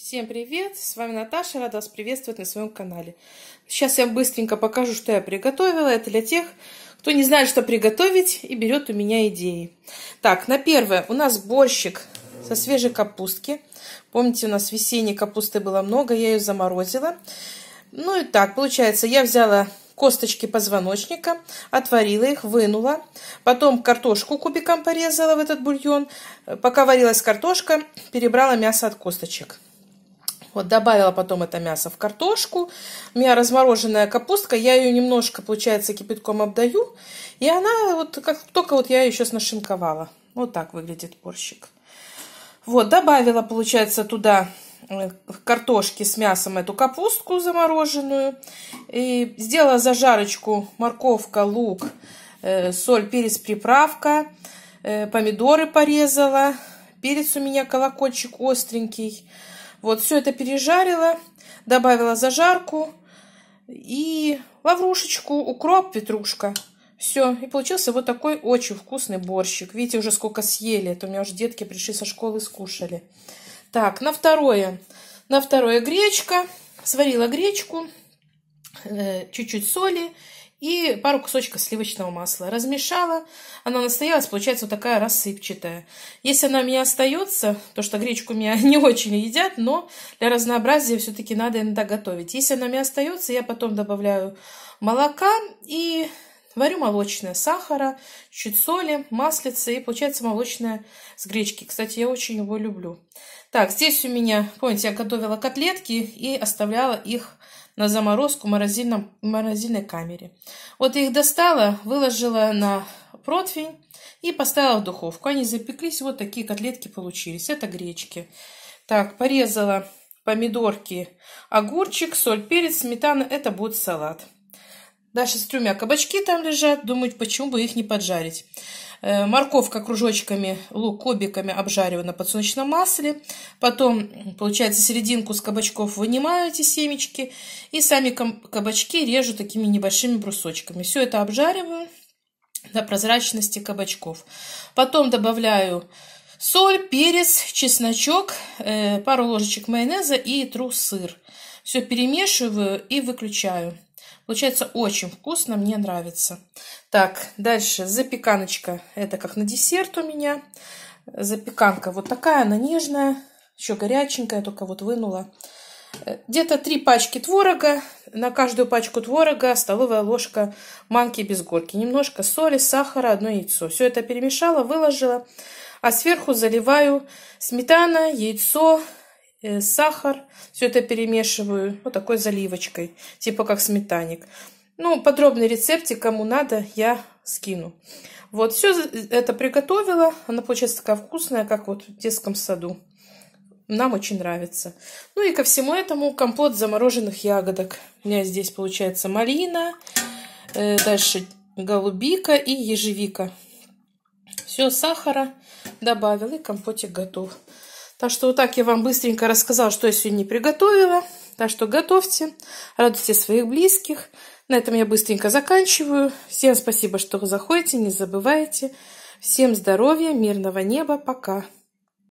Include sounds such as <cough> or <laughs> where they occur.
Всем привет! С вами Наташа, рада вас приветствовать на своем канале. Сейчас я вам быстренько покажу, что я приготовила. Это для тех, кто не знает, что приготовить и берет у меня идеи. Так, на первое у нас борщик со свежей капустки. Помните, у нас весенней капусты было много, я ее заморозила. Ну и так, получается, я взяла косточки позвоночника, отварила их, вынула. Потом картошку кубиком порезала в этот бульон. Пока варилась картошка, перебрала мясо от косточек. Вот добавила потом это мясо в картошку. У меня размороженная капустка, я ее немножко, получается, кипятком обдаю. И она вот как только вот я ее сейчас нашинковала. Вот так выглядит борщик. Вот, добавила, получается, туда э, картошки с мясом эту капустку замороженную. И сделала зажарочку морковка, лук, э, соль, перец, приправка. Э, помидоры порезала. Перец у меня колокольчик остренький. Вот, все это пережарила, добавила зажарку и лаврушечку, укроп, петрушка. Все, и получился вот такой очень вкусный борщик. Видите, уже сколько съели, это у меня уже детки пришли со школы и скушали. Так, на второе, на второе гречка. Сварила гречку, э, чуть-чуть соли и пару кусочков сливочного масла. Размешала, она настоялась, получается вот такая рассыпчатая. Если она у меня остается, то что гречку у меня <laughs> не очень едят, но для разнообразия все-таки надо иногда готовить. Если она у меня остается, я потом добавляю молока и варю молочное, сахара, чуть соли, маслица и получается молочное с гречки. Кстати, я очень его люблю. Так, здесь у меня, помните, я готовила котлетки и оставляла их на заморозку в морозильном, в морозильной камере. Вот я их достала, выложила на противень и поставила в духовку. Они запеклись, вот такие котлетки получились. Это гречки. Так, порезала помидорки, огурчик, соль, перец, сметана. Это будет салат. Даша с тремя кабачки там лежат. Думаю, почему бы их не поджарить. Э, морковка кружочками, лук кубиками обжариваю на подсолнечном масле. Потом, получается, серединку с кабачков вынимаю эти семечки. И сами кабачки режу такими небольшими брусочками. Все это обжариваю до прозрачности кабачков. Потом добавляю соль, перец, чесночок, э, пару ложечек майонеза и тру сыр. Все перемешиваю и выключаю. Получается очень вкусно, мне нравится. Так, дальше запеканочка. Это как на десерт у меня. Запеканка вот такая, она нежная. Еще горяченькая, только вот вынула. Э, где-то три пачки творога. На каждую пачку творога столовая ложка манки без горки. Немножко соли, сахара, одно яйцо. Все это перемешала, выложила. А сверху заливаю сметана, яйцо, Э, сахар. Все это перемешиваю вот такой заливочкой, типа как сметаник. Ну, подробный рецептик, кому надо, я скину. Вот, все э, это приготовила. Она получается такая вкусная, как вот в детском саду. Нам очень нравится. Ну и ко всему этому компот замороженных ягодок. У меня здесь получается малина, э, дальше голубика и ежевика. Все, сахара добавил и компотик готов. Так что вот так я вам быстренько рассказала, что я сегодня приготовила. Так что готовьте, радуйте своих близких. На этом я быстренько заканчиваю. Всем спасибо, что заходите, не забывайте. Всем здоровья, мирного неба, пока!